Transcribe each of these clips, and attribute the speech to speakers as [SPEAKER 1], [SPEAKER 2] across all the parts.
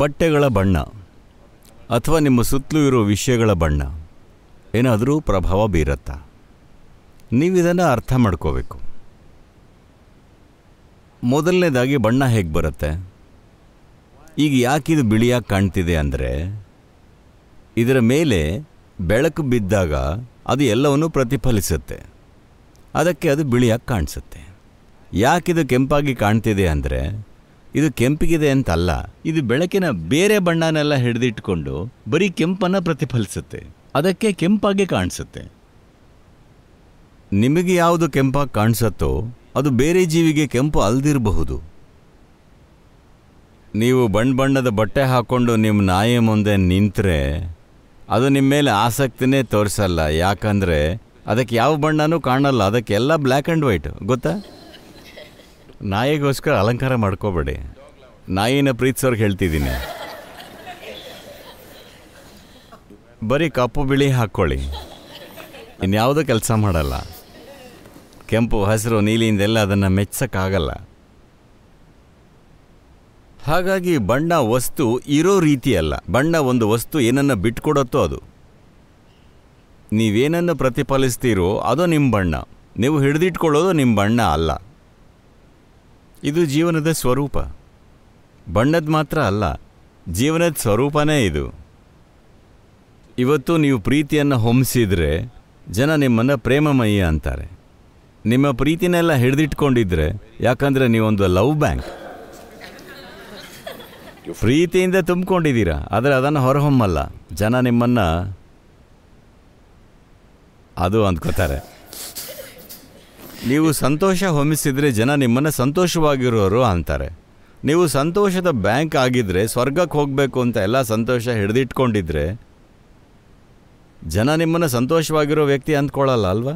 [SPEAKER 1] ಬಟ್ಟೆಗಳ ಬಣ್ಣ ಅಥವಾ ನಿಮ್ಮ ಸುತ್ತಲೂ ಇರೋ ವಿಷಯಗಳ ಬಣ್ಣ ಏನಾದರೂ ಪ್ರಭಾವ ಬೀರತ್ತಾ ನೀವಿದನ್ನು ಅರ್ಥ ಮಾಡ್ಕೋಬೇಕು ಮೊದಲನೇದಾಗಿ ಬಣ್ಣ ಹೇಗೆ ಬರುತ್ತೆ ಈಗ ಯಾಕೆ ಇದು ಬಿಳಿಯಾಗಿ ಕಾಣ್ತಿದೆ ಅಂದರೆ ಇದರ ಮೇಲೆ ಬೆಳಕು ಬಿದ್ದಾಗ ಅದು ಎಲ್ಲವನ್ನು ಪ್ರತಿಫಲಿಸುತ್ತೆ ಅದಕ್ಕೆ ಅದು ಬಿಳಿಯಾಗಿ ಕಾಣಿಸುತ್ತೆ ಯಾಕಿದು ಕೆಂಪಾಗಿ ಕಾಣ್ತಿದೆ ಅಂದರೆ ಇದು ಕೆಂಪಿಗಿದೆ ಅಂತಲ್ಲ ಇದು ಬೆಳಕಿನ ಬೇರೆ ಬಣ್ಣನೆಲ್ಲ ಹಿಡಿದಿಟ್ಕೊಂಡು ಬರೀ ಕೆಂಪನ್ನು ಪ್ರತಿಫಲಿಸುತ್ತೆ ಅದಕ್ಕೆ ಕೆಂಪಾಗೆ ಕಾಣಿಸುತ್ತೆ ನಿಮಗೆ ಯಾವುದು ಕೆಂಪಾಗಿ ಕಾಣಿಸುತ್ತೋ ಅದು ಬೇರೆ ಜೀವಿಗೆ ಕೆಂಪು ಅಲ್ದಿರಬಹುದು ನೀವು ಬಣ್ಣ ಬಣ್ಣದ ಬಟ್ಟೆ ಹಾಕೊಂಡು ನಿಮ್ಮ ನಾಯಿ ಮುಂದೆ ನಿಂತರೆ ಅದು ನಿಮ್ಮ ಮೇಲೆ ಆಸಕ್ತಿನೇ ತೋರಿಸಲ್ಲ ಯಾಕಂದರೆ ಅದಕ್ಕೆ ಯಾವ ಬಣ್ಣನೂ ಕಾಣಲ್ಲ ಅದಕ್ಕೆಲ್ಲ ಬ್ಲ್ಯಾಕ್ ಆ್ಯಂಡ್ ವೈಟ್ ಗೊತ್ತಾ ನಾಯಿಗೋಸ್ಕರ ಅಲಂಕಾರ ಮಾಡ್ಕೋಬೇಡಿ ನಾಯಿನ ಪ್ರೀತಿಸೋರ್ಗೆ ಹೇಳ್ತಿದ್ದೀನಿ ಬರೀ ಕಪ್ಪು ಬಿಳಿ ಹಾಕ್ಕೊಳ್ಳಿ ಇನ್ಯಾವುದೋ ಕೆಲಸ ಮಾಡಲ್ಲ ಕೆಂಪು ಹಸಿರು ನೀಲಿಯಿಂದೆಲ್ಲ ಅದನ್ನು ಮೆಚ್ಚಕ್ಕಾಗಲ್ಲ ಹಾಗಾಗಿ ಬಣ್ಣ ವಸ್ತು ಇರೋ ರೀತಿಯಲ್ಲ ಬಣ್ಣ ಒಂದು ವಸ್ತು ಏನನ್ನು ಬಿಟ್ಕೊಡತ್ತೋ ಅದು ನೀವೇನನ್ನು ಪ್ರತಿಫಲಿಸ್ತೀರೋ ಅದು ನಿಮ್ಮ ಬಣ್ಣ ನೀವು ಹಿಡಿದಿಟ್ಕೊಳ್ಳೋದು ನಿಮ್ಮ ಬಣ್ಣ ಅಲ್ಲ ಇದು ಜೀವನದ ಸ್ವರೂಪ ಬಣ್ಣದ ಮಾತ್ರ ಅಲ್ಲ ಜೀವನದ ಸ್ವರೂಪನೇ ಇದು ಇವತ್ತು ನೀವು ಪ್ರೀತಿಯನ್ನು ಹೊಮ್ಮಿಸಿದರೆ ಜನ ನಿಮ್ಮನ್ನು ಪ್ರೇಮಮಯಿ ಅಂತಾರೆ ನಿಮ್ಮ ಪ್ರೀತಿನೆಲ್ಲ ಹಿಡಿದಿಟ್ಕೊಂಡಿದ್ರೆ ಯಾಕಂದರೆ ನೀವೊಂದು ಲವ್ ಬ್ಯಾಂಕ್ ಪ್ರೀತಿಯಿಂದ ತುಂಬಿಕೊಂಡಿದ್ದೀರಾ ಆದರೆ ಅದನ್ನು ಹೊರಹೊಮ್ಮಲ್ಲ ಜನ ನಿಮ್ಮನ್ನು ಅದು ಅಂದ್ಕೋತಾರೆ ನೀವು ಸಂತೋಷ ಹೊಮ್ಮಿಸಿದರೆ ಜನ ನಿಮ್ಮನ್ನು ಸಂತೋಷವಾಗಿರೋರು ಅಂತಾರೆ ನೀವು ಸಂತೋಷದ ಬ್ಯಾಂಕ್ ಆಗಿದ್ದರೆ ಸ್ವರ್ಗಕ್ಕೆ ಹೋಗಬೇಕು ಅಂತ ಎಲ್ಲ ಸಂತೋಷ ಹಿಡಿದಿಟ್ಕೊಂಡಿದ್ರೆ ಜನ ನಿಮ್ಮನ್ನು ಸಂತೋಷವಾಗಿರೋ ವ್ಯಕ್ತಿ ಅಂದ್ಕೊಳ್ಳಲ್ಲ ಅಲ್ವಾ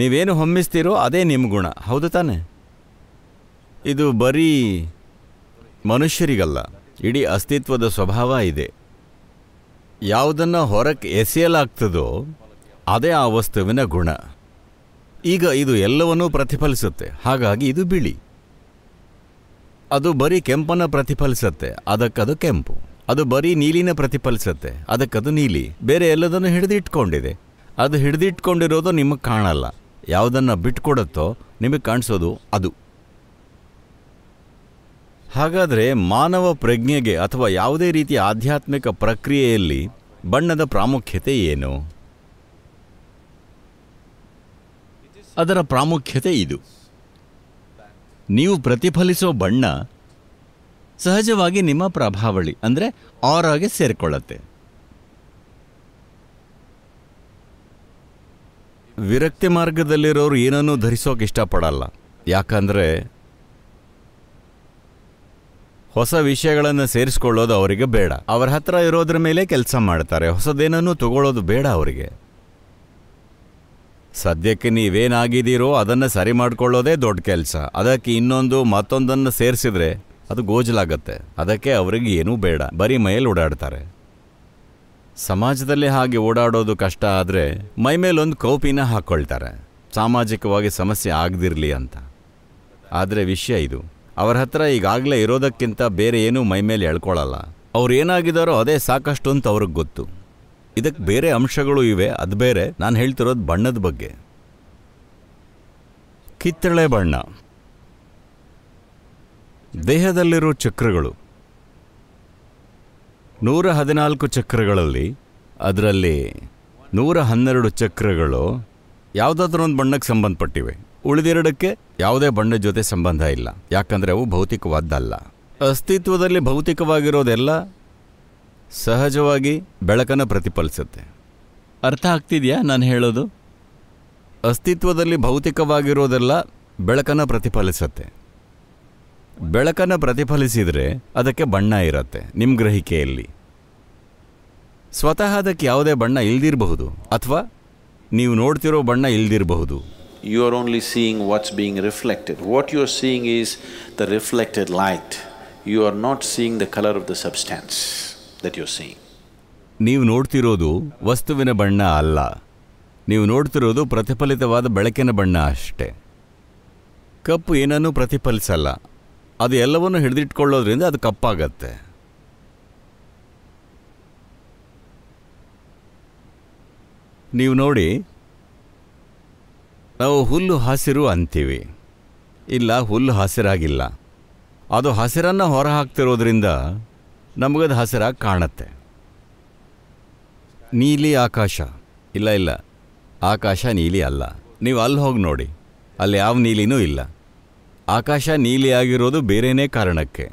[SPEAKER 1] ನೀವೇನು ಹೊಮ್ಮಿಸ್ತೀರೋ ಅದೇ ನಿಮ್ಮ ಗುಣ ಹೌದು ತಾನೆ ಇದು ಬರೀ ಮನುಷ್ಯರಿಗಲ್ಲ ಇಡೀ ಅಸ್ತಿತ್ವದ ಸ್ವಭಾವ ಇದೆ ಯಾವುದನ್ನು ಹೊರಕ್ಕೆ ಎಸೆಯಲಾಗ್ತದೋ ಅದೇ ಆ ವಸ್ತುವಿನ ಗುಣ ಈಗ ಇದು ಎಲ್ಲವನ್ನೂ ಪ್ರತಿಫಲಿಸುತ್ತೆ ಹಾಗಾಗಿ ಇದು ಬಿಳಿ ಅದು ಬರೀ ಕೆಂಪನ್ನು ಪ್ರತಿಫಲಿಸುತ್ತೆ ಅದಕ್ಕದು ಕೆಂಪು ಅದು ಬರೀ ನೀಲಿನ ಪ್ರತಿಫಲಿಸುತ್ತೆ ಅದಕ್ಕದು ನೀಲಿ ಬೇರೆ ಎಲ್ಲದನ್ನು ಹಿಡಿದಿಟ್ಕೊಂಡಿದೆ ಅದು ಹಿಡಿದಿಟ್ಕೊಂಡಿರೋದು ನಿಮಗೆ ಕಾಣಲ್ಲ ಯಾವುದನ್ನು ಬಿಟ್ಕೊಡುತ್ತೋ ನಿಮಗೆ ಕಾಣಿಸೋದು ಅದು ಹಾಗಾದರೆ ಮಾನವ ಪ್ರಜ್ಞೆಗೆ ಅಥವಾ ಯಾವುದೇ ರೀತಿಯ ಆಧ್ಯಾತ್ಮಿಕ ಪ್ರಕ್ರಿಯೆಯಲ್ಲಿ ಬಣ್ಣದ ಪ್ರಾಮುಖ್ಯತೆ ಏನು ಅದರ ಪ್ರಾಮುಖ್ಯತೆ ಇದು ನೀವು ಪ್ರತಿಫಲಿಸೋ ಬಣ್ಣ ಸಹಜವಾಗಿ ನಿಮ್ಮ ಪ್ರಭಾವಳಿ ಅಂದರೆ ಆರಾಗೆ ಸೇರಿಕೊಳ್ಳತ್ತೆ ವಿರಕ್ತಿ ಮಾರ್ಗದಲ್ಲಿರೋರು ಏನನ್ನೂ ಧರಿಸೋಕೆ ಇಷ್ಟಪಡಲ್ಲ ಯಾಕಂದರೆ ಹೊಸ ವಿಷಯಗಳನ್ನು ಸೇರಿಸ್ಕೊಳ್ಳೋದು ಅವರಿಗೆ ಬೇಡ ಅವರ ಹತ್ರ ಇರೋದ್ರ ಮೇಲೆ ಕೆಲಸ ಮಾಡ್ತಾರೆ ಹೊಸದೇನನ್ನೂ ತಗೊಳ್ಳೋದು ಬೇಡ ಅವರಿಗೆ ಸದ್ಯಕ್ಕೆ ನೀವೇನಾಗಿದ್ದೀರೋ ಅದನ್ನು ಸರಿ ಮಾಡ್ಕೊಳ್ಳೋದೇ ದೊಡ್ಡ ಕೆಲಸ ಅದಕ್ಕೆ ಇನ್ನೊಂದು ಮತ್ತೊಂದನ್ನು ಸೇರಿಸಿದ್ರೆ ಅದು ಗೋಜಲಾಗತ್ತೆ ಅದಕ್ಕೆ ಅವರಿಗೆ ಏನೂ ಬೇಡ ಬರೀ ಮೈಯಲ್ಲಿ ಓಡಾಡ್ತಾರೆ ಸಮಾಜದಲ್ಲಿ ಹಾಗೆ ಓಡಾಡೋದು ಕಷ್ಟ ಆದರೆ ಮೈಮೇಲೊಂದು ಕೌಪಿನ ಹಾಕ್ಕೊಳ್ತಾರೆ ಸಾಮಾಜಿಕವಾಗಿ ಸಮಸ್ಯೆ ಆಗದಿರಲಿ ಅಂತ ಆದರೆ ವಿಷಯ ಇದು ಅವರ ಹತ್ರ ಈಗಾಗಲೇ ಇರೋದಕ್ಕಿಂತ ಬೇರೆ ಏನೂ ಮೈಮೇಲೆ ಎಳ್ಕೊಳ್ಳಲ್ಲ ಅವ್ರು ಏನಾಗಿದ್ದಾರೋ ಅದೇ ಸಾಕಷ್ಟು ಅಂತ ಅವ್ರಿಗೆ ಗೊತ್ತು ಇದಕ್ಕೆ ಬೇರೆ ಅಂಶಗಳು ಇವೆ ಅದು ಬೇರೆ ನಾನು ಹೇಳ್ತಿರೋದು ಬಣ್ಣದ ಬಗ್ಗೆ ಕಿತ್ತಳೆ ಬಣ್ಣ ದೇಹದಲ್ಲಿರೋ ಚಕ್ರಗಳು ನೂರ ಹದಿನಾಲ್ಕು ಚಕ್ರಗಳಲ್ಲಿ ಅದರಲ್ಲಿ ನೂರ ಹನ್ನೆರಡು ಚಕ್ರಗಳು ಯಾವುದಾದ್ರೂ ಒಂದು ಬಣ್ಣಕ್ಕೆ ಸಂಬಂಧಪಟ್ಟಿವೆ ಉಳಿದೆರಡಕ್ಕೆ ಯಾವುದೇ ಬಣ್ಣದ ಜೊತೆ ಸಂಬಂಧ ಇಲ್ಲ ಯಾಕಂದರೆ ಅವು ಭೌತಿಕವಾದ್ದಲ್ಲ ಅಸ್ತಿತ್ವದಲ್ಲಿ ಭೌತಿಕವಾಗಿರೋದೆಲ್ಲ ಸಹಜವಾಗಿ ಬೆಳಕನ್ನು ಪ್ರತಿಫಲಿಸುತ್ತೆ ಅರ್ಥ ಆಗ್ತಿದೆಯಾ ನಾನು ಹೇಳೋದು ಅಸ್ತಿತ್ವದಲ್ಲಿ ಭೌತಿಕವಾಗಿರೋದೆಲ್ಲ ಬೆಳಕನ್ನು ಪ್ರತಿಫಲಿಸುತ್ತೆ ಬೆಳಕನ್ನು ಪ್ರತಿಫಲಿಸಿದರೆ ಅದಕ್ಕೆ ಬಣ್ಣ ಇರುತ್ತೆ ನಿಮ್ಮ ಗ್ರಹಿಕೆಯಲ್ಲಿ ಸ್ವತಃ ಅದಕ್ಕೆ ಯಾವುದೇ ಬಣ್ಣ ಇಲ್ದಿರಬಹುದು ಅಥವಾ ನೀವು ನೋಡ್ತಿರೋ ಬಣ್ಣ ಇಲ್ದಿರಬಹುದು you are only seeing what's being reflected what you are seeing is the reflected light you are not seeing the colour of the substance ನೀವು ನೋಡ್ತಿರೋದು ವಸ್ತುವಿನ ಬಣ್ಣ ಅಲ್ಲ ನೀವು ನೋಡ್ತಿರೋದು ಪ್ರತಿಫಲಿತವಾದ ಬೆಳಕಿನ ಬಣ್ಣ ಅಷ್ಟೇ ಕಪ್ಪು ಏನನ್ನೂ ಪ್ರತಿಫಲಿಸಲ್ಲ ಅದು ಎಲ್ಲವನ್ನು ಹಿಡಿದಿಟ್ಕೊಳ್ಳೋದ್ರಿಂದ ಅದು ಕಪ್ಪಾಗತ್ತೆ ನೀವು ನೋಡಿ ನಾವು ಹುಲ್ಲು ಹಸಿರು ಅಂತೀವಿ ಇಲ್ಲ ಹುಲ್ಲು ಹಸಿರಾಗಿಲ್ಲ ಅದು ಹಸಿರನ್ನ ಹೊರ ಹಾಕ್ತಿರೋದ್ರಿಂದ ನಮಗದು ಹಸಿರಾಗಿ ಕಾಣತ್ತೆ ನೀಲಿ ಆಕಾಶ ಇಲ್ಲ ಇಲ್ಲ ಆಕಾಶ ನೀಲಿ ಅಲ್ಲ ನೀವು ಅಲ್ಲಿ ಹೋಗಿ ನೋಡಿ ಅಲ್ಲಿ ಯಾವ ನೀಲಿನೂ ಇಲ್ಲ ಆಕಾಶ ನೀಲಿ ಆಗಿರೋದು ಬೇರೆಯೇ ಕಾರಣಕ್ಕೆ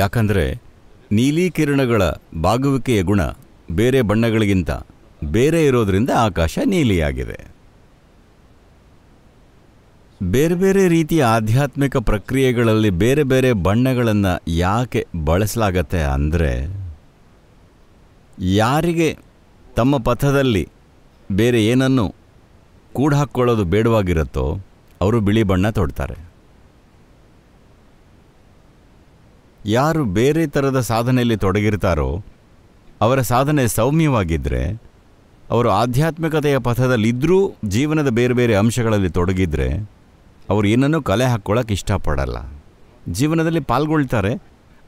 [SPEAKER 1] ಯಾಕಂದರೆ ನೀಲಿ ಕಿರಣಗಳ ಬಾಗುವಿಕೆಯ ಗುಣ ಬೇರೆ ಬಣ್ಣಗಳಿಗಿಂತ ಬೇರೆ ಇರೋದರಿಂದ ಆಕಾಶ ನೀಲಿಯಾಗಿದೆ ಬೇರೆ ಬೇರೆ ರೀತಿಯ ಆಧ್ಯಾತ್ಮಿಕ ಪ್ರಕ್ರಿಯೆಗಳಲ್ಲಿ ಬೇರೆ ಬೇರೆ ಬಣ್ಣಗಳನ್ನು ಯಾಕೆ ಬಳಸಲಾಗತ್ತೆ ಅಂದರೆ ಯಾರಿಗೆ ತಮ್ಮ ಪಥದಲ್ಲಿ ಬೇರೆ ಏನನ್ನು ಕೂಡ ಹಾಕ್ಕೊಳ್ಳೋದು ಬೇಡವಾಗಿರುತ್ತೋ ಅವರು ಬಿಳಿ ಬಣ್ಣ ತೊಡ್ತಾರೆ ಯಾರು ಬೇರೆ ಥರದ ಸಾಧನೆಯಲ್ಲಿ ತೊಡಗಿರ್ತಾರೋ ಅವರ ಸಾಧನೆ ಸೌಮ್ಯವಾಗಿದ್ದರೆ ಅವರು ಆಧ್ಯಾತ್ಮಿಕತೆಯ ಪಥದಲ್ಲಿದ್ದರೂ ಜೀವನದ ಬೇರೆ ಬೇರೆ ಅಂಶಗಳಲ್ಲಿ ತೊಡಗಿದರೆ ಅವರು ಏನನ್ನೂ ಕಲೆ ಹಾಕ್ಕೊಳ್ಳೋಕೆ ಇಷ್ಟಪಡಲ್ಲ ಜೀವನದಲ್ಲಿ ಪಾಲ್ಗೊಳ್ತಾರೆ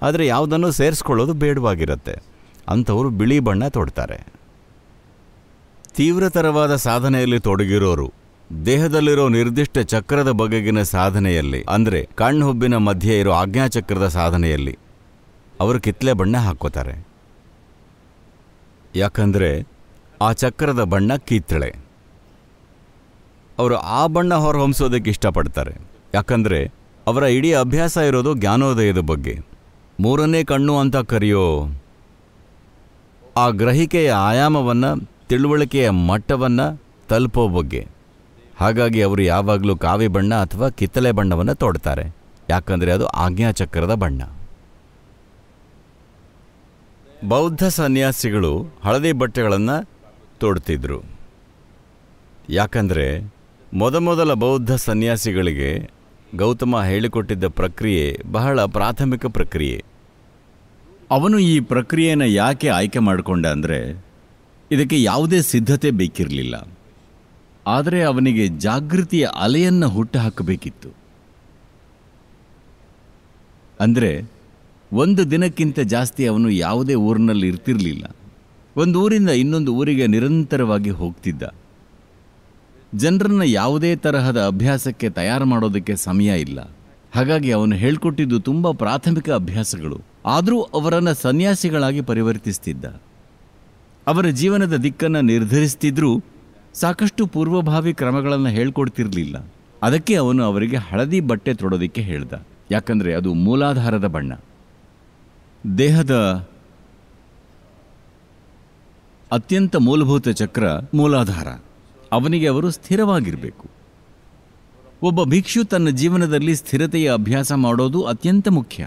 [SPEAKER 1] ಆದರೆ ಯಾವುದನ್ನು ಸೇರಿಸ್ಕೊಳ್ಳೋದು ಬೇಡವಾಗಿರುತ್ತೆ ಅಂಥವರು ಬಿಳಿ ಬಣ್ಣ ತೊಡ್ತಾರೆ ತೀವ್ರತರವಾದ ಸಾಧನೆಯಲ್ಲಿ ತೊಡಗಿರೋರು ದೇಹದಲ್ಲಿರೋ ನಿರ್ದಿಷ್ಟ ಚಕ್ರದ ಬಗೆಗಿನ ಸಾಧನೆಯಲ್ಲಿ ಅಂದರೆ ಕಣ್ಣುಹುಬ್ಬಿನ ಮಧ್ಯೆ ಇರೋ ಆಜ್ಞಾಚಕ್ರದ ಸಾಧನೆಯಲ್ಲಿ ಅವರು ಕಿತ್ಲೆ ಬಣ್ಣ ಹಾಕೋತಾರೆ ಯಾಕಂದರೆ ಆ ಚಕ್ರದ ಬಣ್ಣ ಕಿತ್ತಳೆ ಅವರು ಆ ಬಣ್ಣ ಹೊರಹೊಮ್ಮಿಸೋದಕ್ಕೆ ಇಷ್ಟಪಡ್ತಾರೆ ಯಾಕಂದರೆ ಅವರ ಇಡೀ ಅಭ್ಯಾಸ ಇರೋದು ಜ್ಞಾನೋದಯದ ಬಗ್ಗೆ ಮೂರನೇ ಕಣ್ಣು ಅಂತ ಕರೆಯೋ ಆ ಗ್ರಹಿಕೆಯ ಆಯಾಮವನ್ನು ತಿಳುವಳಿಕೆಯ ಮಟ್ಟವನ್ನು ತಲುಪೋ ಬಗ್ಗೆ ಹಾಗಾಗಿ ಅವರು ಯಾವಾಗಲೂ ಕಾವಿ ಬಣ್ಣ ಅಥವಾ ಕಿತ್ತಲೆ ಬಣ್ಣವನ್ನು ತೊಡ್ತಾರೆ ಯಾಕಂದರೆ ಅದು ಆಜ್ಞಾಚಕ್ರದ ಬಣ್ಣ ಬೌದ್ಧ ಸನ್ಯಾಸಿಗಳು ಹಳದಿ ಬಟ್ಟೆಗಳನ್ನು ತೊಡ್ತಿದ್ರು ಯಾಕಂದರೆ ಮೊದಮೊದಲ ಬೌದ್ಧ ಸನ್ಯಾಸಿಗಳಿಗೆ ಗೌತಮ ಹೇಳಿಕೊಟ್ಟಿದ್ದ ಪ್ರಕ್ರಿಯೆ ಬಹಳ ಪ್ರಾಥಮಿಕ ಪ್ರಕ್ರಿಯೆ ಅವನು ಈ ಪ್ರಕ್ರಿಯೆಯನ್ನು ಯಾಕೆ ಆಯ್ಕೆ ಮಾಡಿಕೊಂಡ ಅಂದರೆ ಇದಕ್ಕೆ ಯಾವುದೇ ಸಿದ್ಧತೆ ಬೇಕಿರಲಿಲ್ಲ ಆದರೆ ಅವನಿಗೆ ಜಾಗೃತಿಯ ಅಲೆಯನ್ನು ಹುಟ್ಟುಹಾಕಬೇಕಿತ್ತು ಅಂದರೆ ಒಂದು ದಿನಕ್ಕಿಂತ ಜಾಸ್ತಿ ಅವನು ಯಾವುದೇ ಊರಿನಲ್ಲಿ ಇರ್ತಿರಲಿಲ್ಲ ಒಂದು ಊರಿಂದ ಇನ್ನೊಂದು ಊರಿಗೆ ನಿರಂತರವಾಗಿ ಹೋಗ್ತಿದ್ದ ಜನರನ್ನು ಯಾವುದೇ ತರಹದ ಅಭ್ಯಾಸಕ್ಕೆ ತಯಾರು ಮಾಡೋದಕ್ಕೆ ಸಮಯ ಇಲ್ಲ ಹಾಗಾಗಿ ಅವನು ಹೇಳ್ಕೊಟ್ಟಿದ್ದು ತುಂಬ ಪ್ರಾಥಮಿಕ ಅಭ್ಯಾಸಗಳು ಆದರೂ ಅವರನ್ನು ಸನ್ಯಾಸಿಗಳಾಗಿ ಪರಿವರ್ತಿಸ್ತಿದ್ದ ಅವರ ಜೀವನದ ದಿಕ್ಕನ್ನು ನಿರ್ಧರಿಸ್ತಿದ್ರೂ ಸಾಕಷ್ಟು ಪೂರ್ವಭಾವಿ ಕ್ರಮಗಳನ್ನು ಹೇಳ್ಕೊಡ್ತಿರ್ಲಿಲ್ಲ ಅದಕ್ಕೆ ಅವನು ಅವರಿಗೆ ಹಳದಿ ಬಟ್ಟೆ ತೊಡೋದಕ್ಕೆ ಹೇಳ್ದ ಯಾಕಂದರೆ ಅದು ಮೂಲಾಧಾರದ ಬಣ್ಣ ದೇಹದ ಅತ್ಯಂತ ಮೂಲಭೂತ ಚಕ್ರ ಮೂಲಾಧಾರ ಅವನಿಗೆ ಅವರು ಸ್ಥಿರವಾಗಿರಬೇಕು ಒಬ್ಬ ಭಿಕ್ಷು ತನ್ನ ಜೀವನದಲ್ಲಿ ಸ್ಥಿರತೆಯ ಅಭ್ಯಾಸ ಮಾಡೋದು ಅತ್ಯಂತ ಮುಖ್ಯ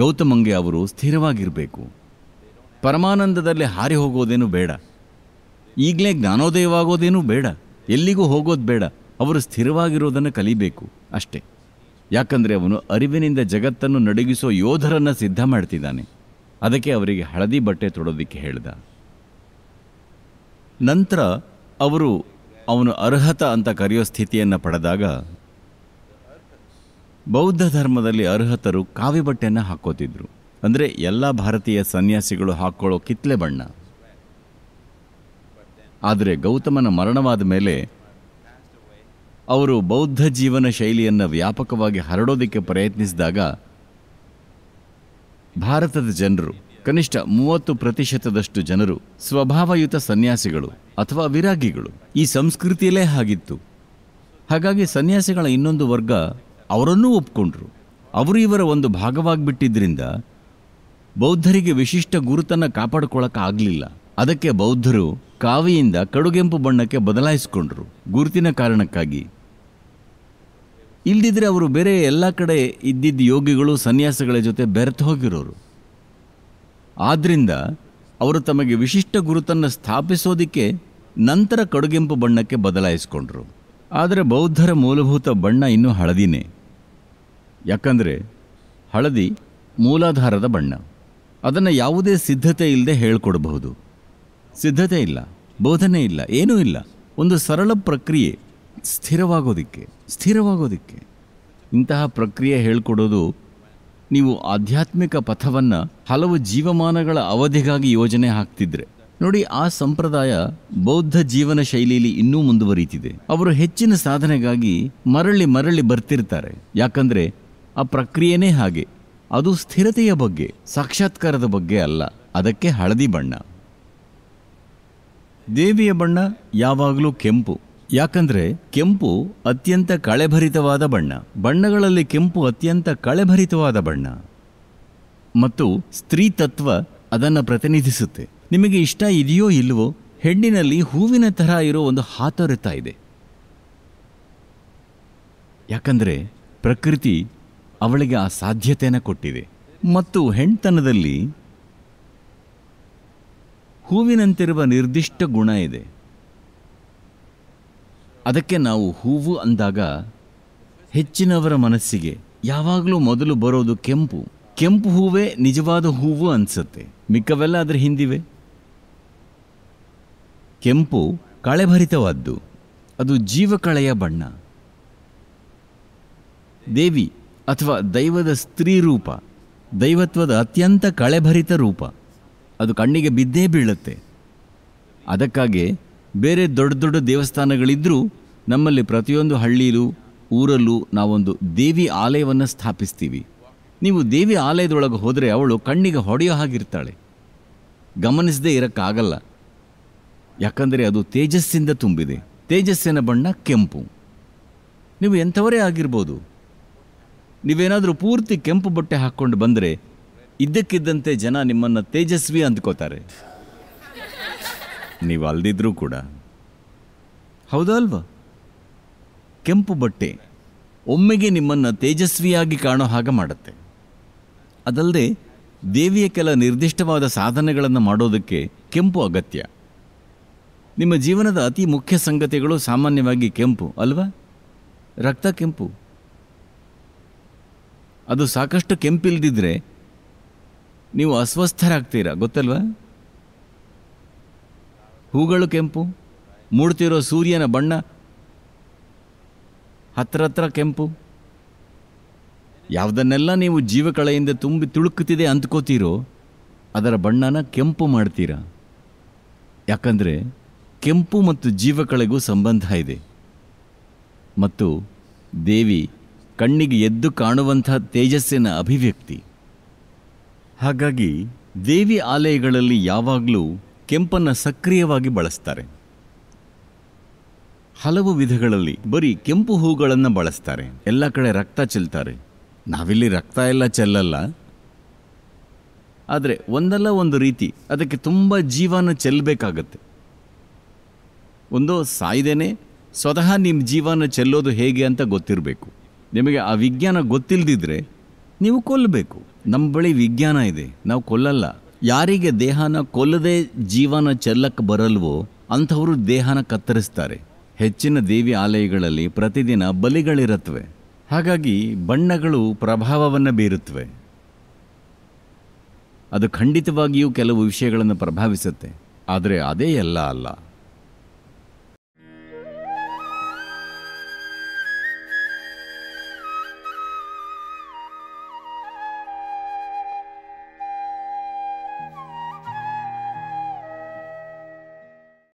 [SPEAKER 1] ಗೌತಮಂಗೆ ಅವರು ಸ್ಥಿರವಾಗಿರಬೇಕು ಪರಮಾನಂದದಲ್ಲಿ ಹಾರಿ ಹೋಗೋದೇನು ಬೇಡ ಈಗಲೇ ಜ್ಞಾನೋದಯವಾಗೋದೇನೂ ಬೇಡ ಎಲ್ಲಿಗೂ ಹೋಗೋದು ಬೇಡ ಅವರು ಸ್ಥಿರವಾಗಿರೋದನ್ನು ಕಲಿಬೇಕು ಅಷ್ಟೆ ಯಾಕಂದರೆ ಅವನು ಅರಿವಿನಿಂದ ಜಗತ್ತನ್ನು ನಡಗಿಸೋ ಯೋಧರನ್ನು ಸಿದ್ಧ ಮಾಡ್ತಿದ್ದಾನೆ ಅದಕ್ಕೆ ಅವರಿಗೆ ಹಳದಿ ಬಟ್ಟೆ ತೊಡೋದಿಕ್ಕೆ ಹೇಳ್ದ ನಂತರ ಅವರು ಅವನು ಅರ್ಹತ ಅಂತ ಕರೆಯೋ ಸ್ಥಿತಿಯನ್ನು ಪಡೆದಾಗ ಬೌದ್ಧ ಧರ್ಮದಲ್ಲಿ ಅರ್ಹತರು ಕಾವಿ ಬಟ್ಟೆಯನ್ನು ಹಾಕೋತಿದ್ರು ಅಂದರೆ ಎಲ್ಲ ಭಾರತೀಯ ಸನ್ಯಾಸಿಗಳು ಹಾಕ್ಕೊಳ್ಳೋ ಕಿತ್ಲೆ ಬಣ್ಣ ಆದರೆ ಗೌತಮನ ಮರಣವಾದ ಮೇಲೆ ಅವರು ಬೌದ್ಧ ಜೀವನ ಶೈಲಿಯನ್ನು ವ್ಯಾಪಕವಾಗಿ ಹರಡೋದಕ್ಕೆ ಪ್ರಯತ್ನಿಸಿದಾಗ ಭಾರತದ ಜನರು ಕನಿಷ್ಠ ಮೂವತ್ತು ಪ್ರತಿಶತದಷ್ಟು ಜನರು ಸ್ವಭಾವಯುತ ಸನ್ಯಾಸಿಗಳು ಅಥವಾ ವಿರಾಗಿಗಳು ಈ ಸಂಸ್ಕೃತಿಯಲ್ಲೇ ಹಾಗಿತ್ತು ಹಾಗಾಗಿ ಸನ್ಯಾಸಿಗಳ ಇನ್ನೊಂದು ವರ್ಗ ಅವರನ್ನೂ ಒಪ್ಕೊಂಡ್ರು ಅವರು ಇವರ ಒಂದು ಭಾಗವಾಗಿಬಿಟ್ಟಿದ್ದರಿಂದ ಬೌದ್ಧರಿಗೆ ವಿಶಿಷ್ಟ ಗುರುತನ್ನು ಆಗಲಿಲ್ಲ ಅದಕ್ಕೆ ಬೌದ್ಧರು ಕಾವಿಯಿಂದ ಕಡುಗೆಂಪು ಬಣ್ಣಕ್ಕೆ ಬದಲಾಯಿಸಿಕೊಂಡ್ರು ಗುರುತಿನ ಕಾರಣಕ್ಕಾಗಿ ಇಲ್ದಿದ್ರೆ ಅವರು ಬೇರೆ ಎಲ್ಲ ಕಡೆ ಇದ್ದಿದ್ದ ಯೋಗಿಗಳು ಸನ್ಯಾಸಿಗಳ ಜೊತೆ ಬೆರೆತು ಹೋಗಿರೋರು ಆದ್ದರಿಂದ ಅವರು ತಮಗೆ ವಿಶಿಷ್ಟ ಗುರುತನ್ನು ಸ್ಥಾಪಿಸೋದಕ್ಕೆ ನಂತರ ಕಡುಗೆಂಪು ಬಣ್ಣಕ್ಕೆ ಬದಲಾಯಿಸಿಕೊಂಡ್ರು ಆದರೆ ಬೌದ್ಧರ ಮೂಲಭೂತ ಬಣ್ಣ ಇನ್ನೂ ಹಳದಿನೇ ಯಾಕಂದರೆ ಹಳದಿ ಮೂಲಾಧಾರದ ಬಣ್ಣ ಅದನ್ನು ಯಾವುದೇ ಸಿದ್ಧತೆ ಇಲ್ಲದೆ ಹೇಳಿಕೊಡಬಹುದು ಸಿದ್ಧತೆ ಇಲ್ಲ ಬೋಧನೆ ಇಲ್ಲ ಏನೂ ಇಲ್ಲ ಒಂದು ಸರಳ ಪ್ರಕ್ರಿಯೆ ಸ್ಥಿರವಾಗೋದಕ್ಕೆ ಸ್ಥಿರವಾಗೋದಿಕ್ಕೆ ಇಂತಹ ಪ್ರಕ್ರಿಯೆ ಹೇಳ್ಕೊಡೋದು ನೀವು ಆಧ್ಯಾತ್ಮಿಕ ಪಥವನ್ನು ಹಲವು ಜೀವಮಾನಗಳ ಅವಧಿಗಾಗಿ ಯೋಜನೆ ಹಾಕ್ತಿದ್ರೆ ನೋಡಿ ಆ ಸಂಪ್ರದಾಯ ಬೌದ್ಧ ಜೀವನ ಶೈಲಿಯಲ್ಲಿ ಇನ್ನೂ ಮುಂದುವರಿಯುತ್ತಿದೆ ಅವರು ಹೆಚ್ಚಿನ ಸಾಧನೆಗಾಗಿ ಮರಳಿ ಮರಳಿ ಬರ್ತಿರ್ತಾರೆ ಯಾಕಂದ್ರೆ ಆ ಪ್ರಕ್ರಿಯೆನೇ ಹಾಗೆ ಅದು ಸ್ಥಿರತೆಯ ಬಗ್ಗೆ ಸಾಕ್ಷಾತ್ಕಾರದ ಬಗ್ಗೆ ಅಲ್ಲ ಅದಕ್ಕೆ ಹಳದಿ ಬಣ್ಣ ದೇವಿಯ ಬಣ್ಣ ಯಾವಾಗಲೂ ಕೆಂಪು ಯಾಕಂದ್ರೆ ಕೆಂಪು ಅತ್ಯಂತ ಕಳೆಭರಿತವಾದ ಬಣ್ಣ ಬಣ್ಣಗಳಲ್ಲಿ ಕೆಂಪು ಅತ್ಯಂತ ಕಳೆಭರಿತವಾದ ಬಣ್ಣ ಮತ್ತು ಸ್ತ್ರೀ ತತ್ವ ಅದನ್ನು ಪ್ರತಿನಿಧಿಸುತ್ತೆ ನಿಮಗೆ ಇಷ್ಟ ಇದೆಯೋ ಇಲ್ಲವೋ ಹೆಣ್ಣಿನಲ್ಲಿ ಹೂವಿನ ಥರ ಇರೋ ಒಂದು ಹಾತೊರೆತ ಇದೆ ಯಾಕಂದರೆ ಪ್ರಕೃತಿ ಅವಳಿಗೆ ಆ ಸಾಧ್ಯತೆಯನ್ನು ಕೊಟ್ಟಿದೆ ಮತ್ತು ಹೆಣ್ತನದಲ್ಲಿ ಹೂವಿನಂತಿರುವ ನಿರ್ದಿಷ್ಟ ಗುಣ ಇದೆ ಅದಕ್ಕೆ ನಾವು ಹೂವು ಅಂದಾಗ ಹೆಚ್ಚಿನವರ ಮನಸ್ಸಿಗೆ ಯಾವಾಗಲೂ ಮೊದಲು ಬರೋದು ಕೆಂಪು ಕೆಂಪು ಹೂವೇ ನಿಜವಾದ ಹೂವು ಅನಿಸುತ್ತೆ ಮಿಕ್ಕವೆಲ್ಲ ಅದರ ಹಿಂದಿವೆ ಕೆಂಪು ಕಳೆಭರಿತವಾದ್ದು ಅದು ಜೀವಕಳೆಯ ಬಣ್ಣ ದೇವಿ ಅಥವಾ ದೈವದ ಸ್ತ್ರೀ ರೂಪ ದೈವತ್ವದ ಅತ್ಯಂತ ಕಳೆಭರಿತ ರೂಪ ಅದು ಕಣ್ಣಿಗೆ ಬಿದ್ದೇ ಬೀಳುತ್ತೆ ಅದಕ್ಕಾಗಿ ಬೇರೆ ದೊಡ್ಡ ದೊಡ್ಡ ದೇವಸ್ಥಾನಗಳಿದ್ದರೂ ನಮ್ಮಲ್ಲಿ ಪ್ರತಿಯೊಂದು ಹಳ್ಳಿಯಲ್ಲೂ ಊರಲ್ಲೂ ನಾವೊಂದು ದೇವಿ ಆಲಯವನ್ನು ಸ್ಥಾಪಿಸ್ತೀವಿ ನೀವು ದೇವಿ ಆಲಯದೊಳಗೆ ಹೋದರೆ ಅವಳು ಕಣ್ಣಿಗೆ ಹೊಡೆಯೋ ಹಾಗಿರ್ತಾಳೆ ಗಮನಿಸದೇ ಇರೋಕ್ಕಾಗಲ್ಲ ಯಾಕಂದರೆ ಅದು ತೇಜಸ್ಸಿಂದ ತುಂಬಿದೆ ತೇಜಸ್ಸಿನ ಬಣ್ಣ ಕೆಂಪು ನೀವು ಎಂಥವರೇ ಆಗಿರ್ಬೋದು ನೀವೇನಾದರೂ ಪೂರ್ತಿ ಕೆಂಪು ಬಟ್ಟೆ ಹಾಕ್ಕೊಂಡು ಬಂದರೆ ಇದ್ದಕ್ಕಿದ್ದಂತೆ ಜನ ನಿಮ್ಮನ್ನು ತೇಜಸ್ವಿ ಅಂದ್ಕೋತಾರೆ ನೀವು ಅಲ್ದಿದ್ರೂ ಕೂಡ ಹೌದಾ ಕೆಂಪು ಬಟ್ಟೆ ಒಮ್ಮೆಗೆ ನಿಮ್ಮನ್ನು ತೇಜಸ್ವಿಯಾಗಿ ಕಾಣೋ ಹಾಗೆ ಮಾಡುತ್ತೆ ಅದಲ್ಲದೆ ದೇವಿಯ ಕೆಲ ನಿರ್ದಿಷ್ಟವಾದ ಸಾಧನೆಗಳನ್ನು ಮಾಡೋದಕ್ಕೆ ಕೆಂಪು ಅಗತ್ಯ ನಿಮ್ಮ ಜೀವನದ ಅತಿ ಮುಖ್ಯ ಸಂಗತಿಗಳು ಸಾಮಾನ್ಯವಾಗಿ ಕೆಂಪು ಅಲ್ವಾ ರಕ್ತ ಕೆಂಪು ಅದು ಸಾಕಷ್ಟು ಕೆಂಪಿಲ್ದಿದ್ರೆ ನೀವು ಅಸ್ವಸ್ಥರಾಗ್ತೀರಾ ಗೊತ್ತಲ್ವಾ ಹೂಗಳು ಕೆಂಪು ಮೂಡ್ತಿರೋ ಸೂರ್ಯನ ಬಣ್ಣ ಹತ್ರ ಹತ್ರ ಕೆಂಪು ಯಾವುದನ್ನೆಲ್ಲ ನೀವು ಜೀವಕಳೆಯಿಂದ ತುಂಬಿ ತುಳುಕುತ್ತಿದೆ ಅಂದ್ಕೋತೀರೋ ಅದರ ಬಣ್ಣನ ಕೆಂಪು ಮಾಡ್ತೀರಾ ಯಾಕಂದರೆ ಕೆಂಪು ಮತ್ತು ಜೀವಕಳೆಗೂ ಸಂಬಂಧ ಇದೆ ಮತ್ತು ದೇವಿ ಕಣ್ಣಿಗೆ ಎದ್ದು ಕಾಣುವಂಥ ತೇಜಸ್ಸಿನ ಅಭಿವ್ಯಕ್ತಿ ಹಾಗಾಗಿ ದೇವಿ ಆಲಯಗಳಲ್ಲಿ ಯಾವಾಗಲೂ ಕೆಂಪನ್ನು ಸಕ್ರಿಯವಾಗಿ ಬಳಸ್ತಾರೆ ಹಲವು ವಿಧಗಳಲ್ಲಿ ಬರೀ ಕೆಂಪು ಹೂಗಳನ್ನು ಬಳಸ್ತಾರೆ ಎಲ್ಲ ಕಡೆ ರಕ್ತ ಚೆಲ್ತಾರೆ ನಾವಿಲ್ಲಿ ರಕ್ತ ಎಲ್ಲ ಚೆಲ್ಲಲ್ಲ ಆದರೆ ಒಂದಲ್ಲ ಒಂದು ರೀತಿ ಅದಕ್ಕೆ ತುಂಬ ಜೀವನ ಚೆಲ್ಲಬೇಕಾಗತ್ತೆ ಒಂದು ಸಾಯ್ದೇನೆ ಸ್ವತಃ ನಿಮ್ಮ ಜೀವನ ಚೆಲ್ಲೋದು ಹೇಗೆ ಅಂತ ಗೊತ್ತಿರಬೇಕು ನಿಮಗೆ ಆ ವಿಜ್ಞಾನ ಗೊತ್ತಿಲ್ಲದಿದ್ದರೆ ನೀವು ಕೊಲ್ಲಬೇಕು ನಮ್ಮ ಬಳಿ ವಿಜ್ಞಾನ ಇದೆ ನಾವು ಕೊಲ್ಲಲ್ಲ ಯಾರಿಗೆ ದೇಹನ ಕೊಲ್ಲದೆ ಜೀವನ ಚೆಲ್ಲಕ್ಕೆ ಬರಲ್ವೋ ಅಂಥವರು ದೇಹನ ಕತ್ತರಿಸ್ತಾರೆ ಹೆಚ್ಚಿನ ದೇವಿ ಆಲಯಗಳಲ್ಲಿ ಪ್ರತಿದಿನ ಬಲಿಗಳಿರುತ್ತವೆ ಹಾಗಾಗಿ ಬಣ್ಣಗಳು ಪ್ರಭಾವವನ್ನು ಬೀರುತ್ತವೆ ಅದು ಖಂಡಿತವಾಗಿಯೂ ಕೆಲವು ವಿಷಯಗಳನ್ನು ಪ್ರಭಾವಿಸುತ್ತೆ ಆದರೆ ಅದೇ ಎಲ್ಲ ಅಲ್ಲ